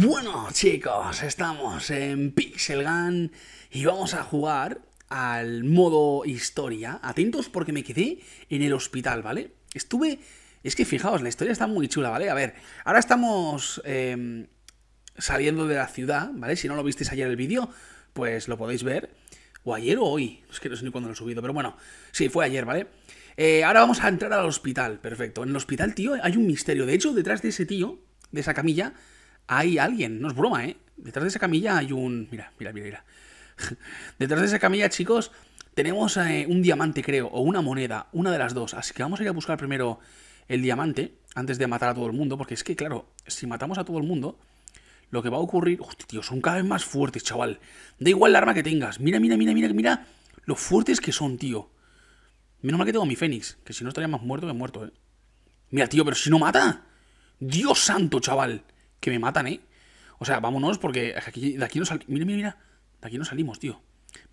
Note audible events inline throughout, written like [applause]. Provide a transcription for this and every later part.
Bueno chicos, estamos en Pixel Gun y vamos a jugar al modo historia. Atentos porque me quedé en el hospital, ¿vale? Estuve... Es que fijaos, la historia está muy chula, ¿vale? A ver, ahora estamos em, saliendo de la ciudad, ¿vale? Si no lo visteis ayer el vídeo, pues lo podéis ver. O ayer o hoy, es que no sé ni cuándo lo he subido, pero bueno, sí, fue ayer, ¿vale? Eh, ahora vamos a entrar al hospital, perfecto. En el hospital, tío, hay un misterio. De hecho, detrás de ese tío, de esa camilla, hay alguien, no es broma, ¿eh? Detrás de esa camilla hay un... Mira, mira, mira, mira. [laughs] Detrás de esa camilla, chicos, tenemos eh, un diamante, creo, o una moneda, una de las dos. Así que vamos a ir a buscar primero el diamante antes de matar a todo el mundo, porque es que, claro, si matamos a todo el mundo, lo que va a ocurrir... Hostia, tío, son cada vez más fuertes, chaval. Da igual la arma que tengas. Mira, mira, mira, mira, mira lo fuertes que son, tío. Menos mal que tengo mi Fénix, que si no estaría más muerto que muerto, eh. Mira, tío, pero si no mata. Dios santo, chaval que me matan, ¿eh? O sea, vámonos porque aquí, de aquí no salimos. Mira, mira, mira. De aquí no salimos, tío.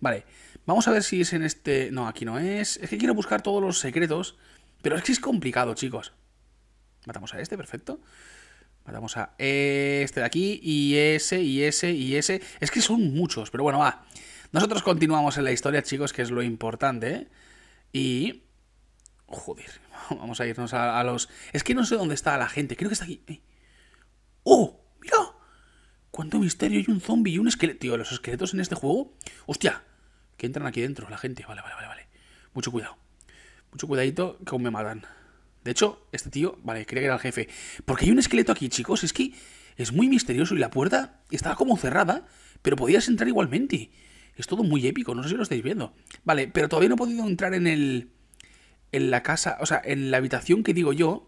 Vale, vamos a ver si es en este... No, aquí no es. Es que quiero buscar todos los secretos. Pero es que es complicado, chicos. Matamos a este, perfecto. Matamos a este de aquí. Y ese, y ese, y ese. Es que son muchos, pero bueno, va. Nosotros continuamos en la historia, chicos, que es lo importante. ¿eh? Y... Joder, [laughs] vamos a irnos a, a, los... Es que no sé dónde está la gente. Creo que está aquí. ¡Oh! ¡Mira! ¡Cuánto misterio! Hay un zombie y un esqueleto. Tío, los esqueletos en este juego. ¡Hostia! Que entran aquí dentro la gente. Vale, vale, vale, vale. Mucho cuidado. Mucho cuidadito que aún me matan. De hecho, este tío. Vale, creía que era el jefe. Porque hay un esqueleto aquí, chicos. Es que es muy misterioso y la puerta estaba como cerrada, pero podías entrar igualmente. Es todo muy épico, no sé si lo estáis viendo. Vale, pero todavía no he podido entrar en el. en la casa, o sea, en la habitación que digo yo,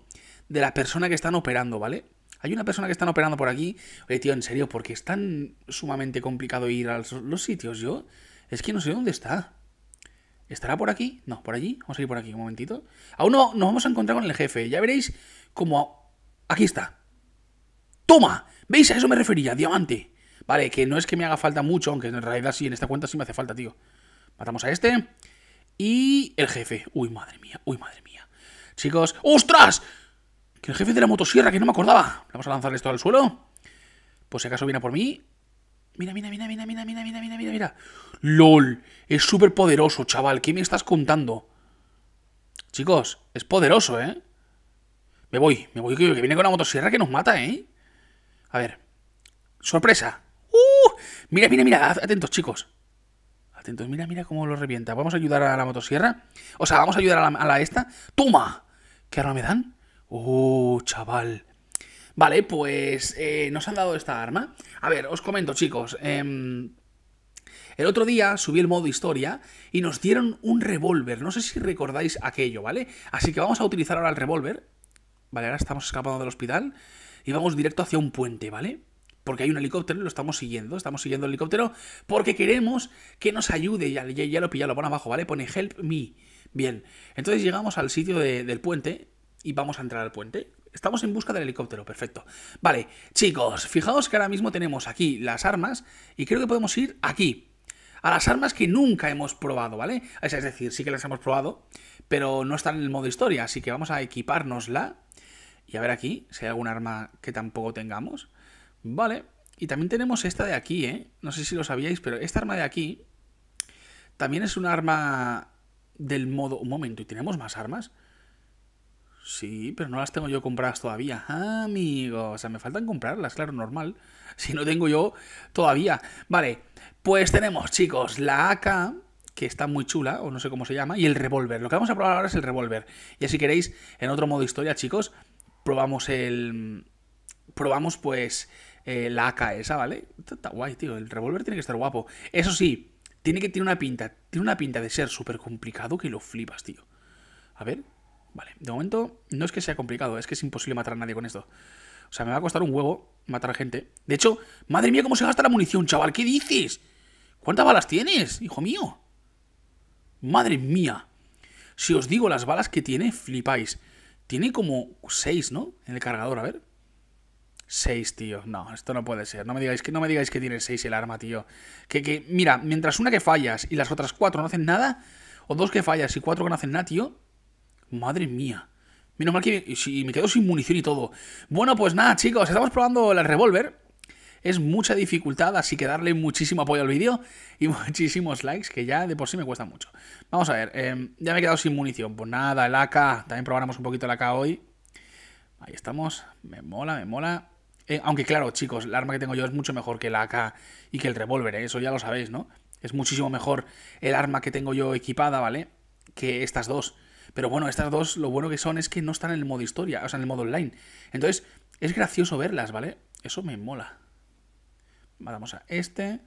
de la persona que están operando, ¿vale? Hay una persona que están operando por aquí. Oye, tío, en serio, porque es tan sumamente complicado ir a los sitios, yo. Es que no sé dónde está. ¿Estará por aquí? No, por allí. Vamos a ir por aquí un momentito. Aún no nos vamos a encontrar con el jefe. Ya veréis cómo... Aquí está. ¡Toma! ¿Veis? A eso me refería. Diamante. Vale, que no es que me haga falta mucho, aunque en realidad sí, en esta cuenta sí me hace falta, tío. Matamos a este. Y el jefe. Uy, madre mía. Uy, madre mía. Chicos... ¡Ostras! el jefe de la motosierra, que no me acordaba. Vamos a lanzar esto al suelo. Pues si acaso viene por mí. Mira, mira, mira, mira, mira, mira, mira, mira, mira, LOL. Es súper poderoso, chaval. ¿Qué me estás contando? Chicos, es poderoso, ¿eh? Me voy, me voy, que viene con la motosierra que nos mata, ¿eh? A ver. Sorpresa. ¡Uh! Mira, mira, mira. Atentos, chicos. Atentos, mira, mira cómo lo revienta. Vamos a ayudar a la motosierra. O sea, vamos a ayudar a a la esta. ¡Toma! ¿Qué arma me dan? Oh, chaval. Vale, pues eh, nos han dado esta arma. A ver, os comento, chicos. Em, el otro día subí el modo historia y nos dieron un revólver. No sé si recordáis aquello, ¿vale? Así que vamos a utilizar ahora el revólver. Vale, ahora estamos escapando del hospital y vamos directo hacia un puente, ¿vale? Porque hay un helicóptero y lo estamos siguiendo. Estamos siguiendo el helicóptero porque queremos que nos ayude. Ya, ya, lo pilla, lo pone abajo, ¿vale? Pone help me. Bien, entonces llegamos al sitio del puente y vamos a entrar al puente. Estamos en busca del helicóptero, perfecto. Vale, chicos, fijaos que ahora mismo tenemos aquí las armas y creo que podemos ir aquí. A las armas que nunca hemos probado, ¿vale? Es decir, sí que las hemos probado, pero no están en el modo historia, así que vamos a equipárnosla. Y a ver aquí si hay algún arma que tampoco tengamos. Vale, y también tenemos esta de aquí, ¿eh? No sé si lo sabíais, pero esta arma de aquí también es un arma del modo... Un momento, ¿y tenemos más armas? Sí, pero no las tengo yo compradas todavía. Ah, amigos. o sea, me faltan comprarlas, claro, normal. [laughs] Si no tengo yo todavía. Vale, pues tenemos, chicos, la AK, que está muy chula, o no sé cómo se llama, y el revólver. Lo que vamos a probar ahora es el revólver. Y si queréis, en otro modo historia, chicos, probamos el... Probamos, pues, eh, la AK esa, ¿vale? Está guay, tío. El revólver tiene que estar guapo. Eso sí, tiene que tener una pinta. Tiene una pinta de ser súper complicado que lo flipas, tío. A ver, Vale, de momento no es que sea complicado, es que es imposible matar a nadie con esto. O sea, me va a costar un huevo matar a gente. De hecho, madre mía, cómo se gasta la munición, chaval, ¿qué dices? ¿Cuántas balas tienes, hijo mío? Madre mía. Si os digo las balas que tiene, flipáis. Tiene como 6, ¿no? En el cargador, a ver. 6, tío. No, esto no puede ser. No me digáis que, no me digáis que tiene 6 el arma, tío. Que, que, mira, mientras una que fallas y las otras 4 no hacen nada, o dos que fallas y cuatro que no hacen nada, tío, Madre mía. Menos mal que me, quedo sin munición y todo. Bueno, pues nada, chicos, estamos probando el revólver. Es mucha dificultad, así que darle muchísimo apoyo al vídeo y [laughs] muchísimos likes, que ya de por sí me cuesta mucho. Vamos a ver, eh, ya me he quedado sin munición. Pues nada, el AK, también probaremos un poquito el AK hoy. Ahí estamos, me mola, me mola. Eh, aunque claro, chicos, el arma que tengo yo es mucho mejor que el AK y que el revólver, eh, eso ya lo sabéis, ¿no? Es muchísimo mejor el arma que tengo yo equipada, ¿vale? Que estas dos. Pero bueno, estas dos lo bueno que son es que no están en el modo historia, o sea, en el modo online. Entonces, es gracioso verlas, ¿vale? Eso me mola. Vamos a este.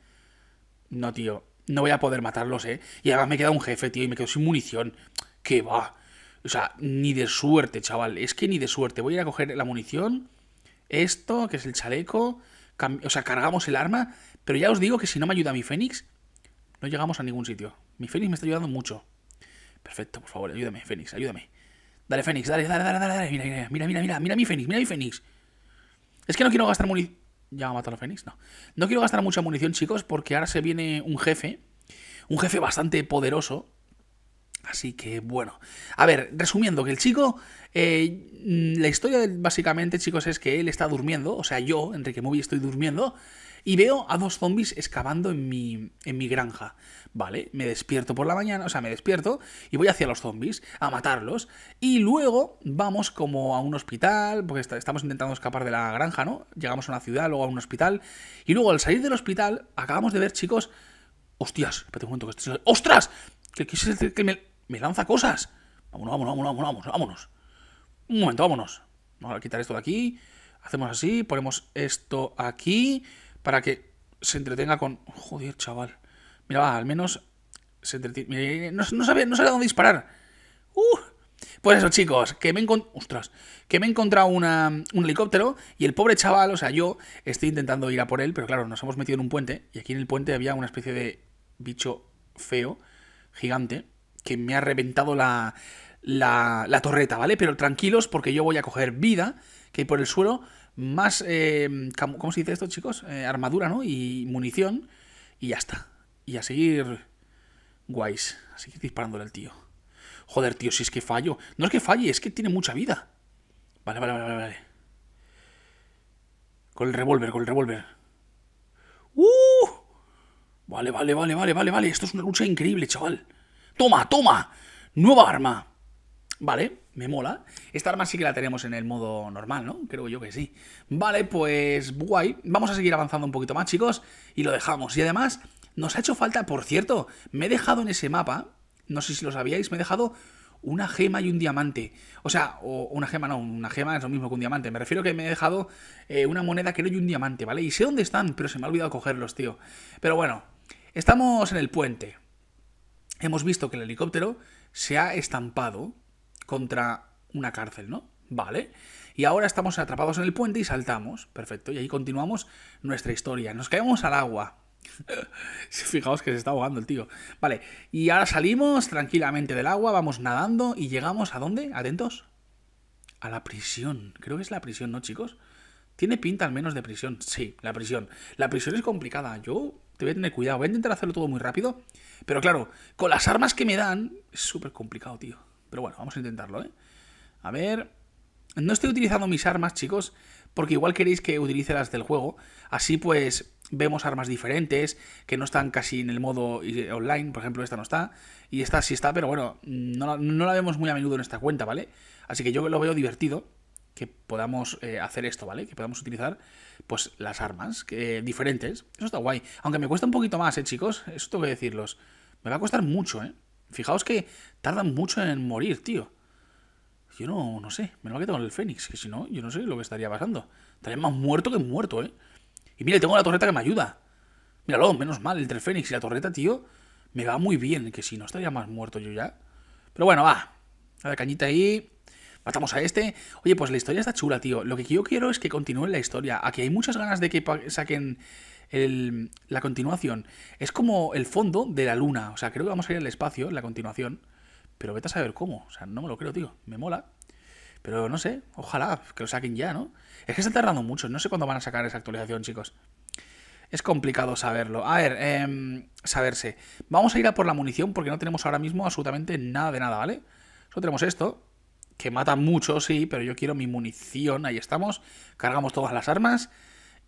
No, tío. No voy a poder matarlos, ¿eh? Y además me queda un jefe, tío, y me quedo sin munición. ¿Qué va? O sea, ni de suerte, chaval. Es que ni de suerte. Voy a ir a coger la munición. Esto, que es el chaleco. O sea, cargamos el arma. Pero ya os digo que si no me ayuda mi Fénix, no llegamos a ningún sitio. Mi Fénix me está ayudando mucho. Perfecto, por favor, ayúdame, Fénix, ayúdame. Dale, Fénix, dale, dale, dale, dale, dale. Mira, mira, mira, mira, mira, mira mi Fénix, mira mi Fénix. Es que no quiero gastar munición. ¿Ya va a a Fénix? No. No quiero gastar mucha munición, chicos, porque ahora se viene un jefe. Un jefe bastante poderoso. Así que bueno. A ver, resumiendo, que el chico. Eh, mm, la historia, básicamente, chicos, es que él está durmiendo. O sea, yo, Enrique Movie, estoy durmiendo y veo a dos zombies excavando en mi, en mi granja. Vale, me despierto por la mañana, o sea, me despierto y voy hacia los zombies a matarlos. Y luego vamos como a un hospital, porque estamos intentando escapar de la granja, ¿no? Llegamos a una ciudad, luego a un hospital. Y luego al salir del hospital, acabamos de ver, chicos, hostias, espérate un momento que estoy... ¡Ostras! ¿Qué, decir que, me, lanza cosas. Vámonos, vámonos, vámonos, vámonos, vámonos. Un momento, vámonos. Vamos a quitar esto de aquí. Hacemos así, ponemos esto aquí para que se entretenga con... Joder, chaval. Mira, va, al menos se entretiene... Eh, no, sabe no dónde disparar. Uh, pues eso, chicos, que me, Ostras, que me he encontrado un helicóptero y el pobre chaval, o sea, yo estoy intentando ir a por él, pero claro, nos hemos metido en un puente y aquí en el puente había una especie de bicho feo, gigante, que me ha reventado la, la, la torreta, ¿vale? Pero tranquilos porque yo voy a coger vida que hay por el suelo más, eh, ¿cómo se dice esto, chicos? Eh, armadura, ¿no? Y munición, y ya está. Y a seguir guays, a seguir disparándole al tío. Joder, tío, si es que fallo. No es que falle, es que tiene mucha vida. Vale, vale, vale, vale. Con el revólver, con el revólver. ¡Uh! Vale, vale, vale, vale, vale, vale. Esto es una lucha increíble, chaval. ¡Toma, toma! Nueva arma. Vale. Me mola. Esta arma sí que la tenemos en el modo normal, ¿no? Creo yo que sí. Vale, pues guay. Vamos a seguir avanzando un poquito más, chicos. Y lo dejamos. Y además, nos ha hecho falta, por cierto, me he dejado en ese mapa, no sé si lo sabíais, me he dejado una gema y un diamante. O sea, una gema no, una gema es lo mismo que un diamante. Me refiero que me he dejado eh, una moneda, creo, y un diamante, ¿vale? Y sé dónde están, pero se me ha olvidado cogerlos, tío. Pero bueno, estamos en el puente. Hemos visto que el helicóptero se ha estampado contra una cárcel, ¿no? Vale. Y ahora estamos atrapados en el puente y saltamos. Perfecto. Y ahí continuamos nuestra historia. Nos caemos al agua. [laughs] Fijaos que se está ahogando el tío. Vale. Y ahora salimos tranquilamente del agua, vamos nadando y llegamos a dónde? Atentos. A la prisión. Creo que es la prisión, ¿no, chicos? Tiene pinta al menos de prisión. Sí, la prisión. La prisión es complicada. Yo te voy a tener cuidado. Voy a intentar hacerlo todo muy rápido. Pero claro, con las armas que me dan, es súper complicado, tío. Pero bueno, vamos a intentarlo, ¿eh? A ver... No estoy utilizando mis armas, chicos, porque igual queréis que utilice las del juego. Así pues vemos armas diferentes, que no están casi en el modo eh, online, por ejemplo, esta no está. Y esta sí está, pero bueno, no, la vemos muy a menudo en esta cuenta, ¿vale? Así que yo lo veo divertido que podamos eh, hacer esto, ¿vale? Que podamos utilizar, pues, las armas eh, diferentes. Eso está guay. Aunque me cuesta un poquito más, ¿eh, chicos? Eso tengo que decirlos. Me va a costar mucho, ¿eh? Fijaos que tardan mucho en morir, tío. Yo no, no sé. Menos que tengo el Fénix, que si no, yo no sé lo que estaría pasando. Estaría más muerto que muerto, ¿eh? Y mire, tengo la torreta que me ayuda. Míralo, menos mal, entre el Fénix y la torreta, tío, me va muy bien, que si no estaría más muerto yo ya. Pero bueno, va. A cañita ahí. Matamos a este. Oye, pues la historia está chula, tío. Lo que yo quiero es que continúen la historia. Aquí hay muchas ganas de que saquen la continuación es como el fondo de la luna. O sea, creo que vamos a ir al espacio en la continuación. Pero vete a saber cómo. O sea, no me lo creo, tío. Me mola. Pero no sé, ojalá que lo saquen ya, ¿no? Es que está tardando mucho. No sé cuándo van a sacar esa actualización, chicos. Es complicado saberlo. A ver, em, saberse. Vamos a ir a por la munición porque no tenemos ahora mismo absolutamente nada de nada, ¿vale? Solo tenemos esto, que mata mucho, sí, pero yo quiero mi munición. Ahí estamos. Cargamos todas las armas.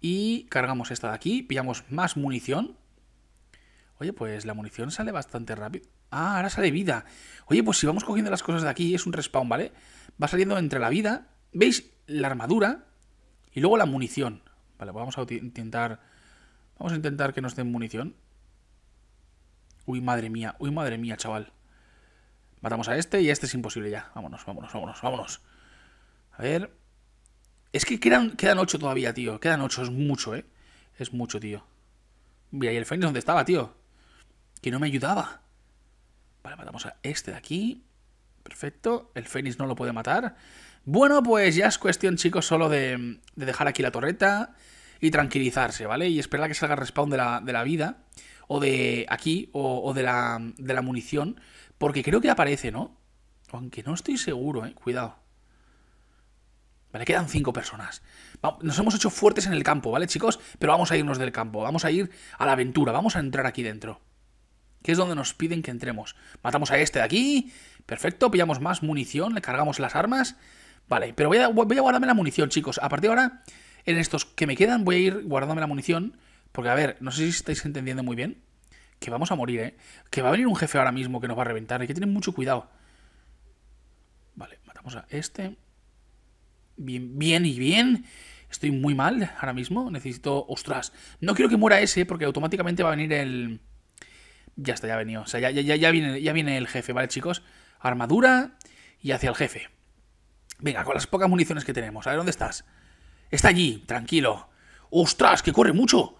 Y cargamos esta de aquí, pillamos más munición. Oye, pues la munición sale bastante rápido. Ah, ahora sale vida. Oye, pues si vamos cogiendo las cosas de aquí, es un respawn, ¿vale? Va saliendo entre la vida, ¿veis? La armadura y luego la munición. Vale, vamos a intentar... Vamos a intentar que nos den munición. Uy, madre mía, uy, madre mía, chaval. Matamos a este y a este es imposible ya. Vámonos, vámonos, vámonos, vámonos. A ver, es que quedan, quedan 8 todavía, tío. Quedan 8, es mucho, ¿eh? Es mucho, tío. Mira, y el Fénix, ¿dónde estaba, tío? Que no me ayudaba. Vale, matamos a este de aquí. Perfecto. El Fénix no lo puede matar. Bueno, pues ya es cuestión, chicos, solo de, dejar aquí la torreta y tranquilizarse, ¿vale? Y esperar a que salga el respawn de la, vida. O de aquí, o, de, la, de la munición. Porque creo que aparece, ¿no? Aunque no estoy seguro, ¿eh? Cuidado. Vale, quedan cinco personas. Nos hemos hecho fuertes en el campo, ¿vale, chicos? Pero vamos a irnos del campo, vamos a ir a la aventura, vamos a entrar aquí dentro. Que es donde nos piden que entremos. Matamos a este de aquí, perfecto, pillamos más munición, le cargamos las armas. Vale, pero voy a, voy a guardarme la munición, chicos. A partir de ahora, en estos que me quedan, voy a ir guardándome la munición. Porque, a ver, no sé si estáis entendiendo muy bien. Que vamos a morir, ¿eh? Que va a venir un jefe ahora mismo que nos va a reventar. Hay que tener mucho cuidado. Vale, matamos a este bien, bien y bien. Estoy muy mal ahora mismo. Necesito. Ostras. No quiero que muera ese, porque automáticamente va a venir el. Ya está, ya ha venido. O sea, ya, ya, viene, ya viene el jefe, ¿vale, chicos? Armadura y hacia el jefe. Venga, con las pocas municiones que tenemos. A ver, ¿dónde estás? Está allí, tranquilo. ¡Ostras, que corre mucho!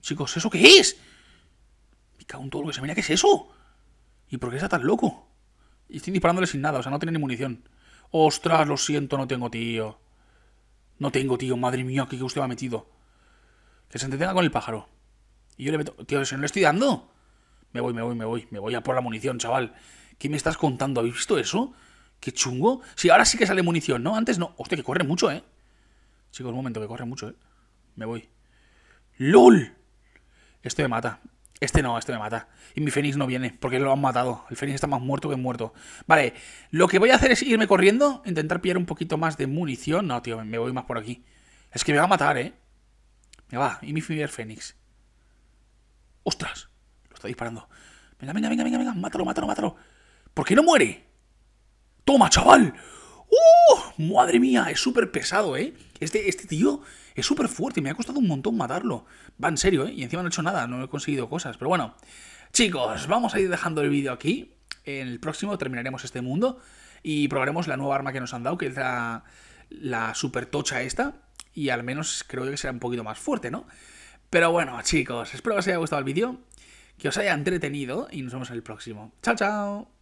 Chicos, ¿eso qué es? Me cago todo lo que se mira, ¿qué es eso? ¿Y por qué está tan loco? Y estoy disparándole sin nada, o sea, no tiene ni munición. Ostras, lo siento, no tengo tío. No tengo tío, madre mía, ¿qué que usted me ha metido? Que se entretenga con el pájaro. Y yo le meto... Tío, se no le estoy dando. Me voy, me voy, me voy. Me voy a por la munición, chaval. ¿Qué me estás contando? ¿Habéis visto eso? Qué chungo. Sí, ahora sí que sale munición, ¿no? Antes no. Hostia, que corre mucho, ¿eh? Chicos, un momento, que corre mucho, ¿eh? Me voy. ¡LOL! Esto me mata. Este no, este me mata. Y mi Fénix no viene, porque lo han matado. El Fénix está más muerto que muerto. Vale, lo que voy a hacer es irme corriendo, intentar pillar un poquito más de munición. No, tío, me voy más por aquí. Es que me va a matar, ¿eh? Me va, y mi Fénix. ¡Ostras! Lo está disparando. Venga, venga, venga, venga, venga. Mátalo, mátalo, mátalo. ¿Por qué no muere? ¡Toma, chaval! ¡Uh! ¡Madre mía! Es súper pesado, ¿eh? Este, este tío es súper fuerte. Me ha costado un montón matarlo. Va en serio, ¿eh? Y encima no he hecho nada. No he conseguido cosas. Pero bueno. Chicos, vamos a ir dejando el vídeo aquí. En el próximo terminaremos este mundo. Y probaremos la nueva arma que nos han dado, que es la, la super tocha esta. Y al menos creo que será un poquito más fuerte, ¿no? Pero bueno, chicos, espero que os haya gustado el vídeo. Que os haya entretenido. Y nos vemos en el próximo. ¡Chao, chao!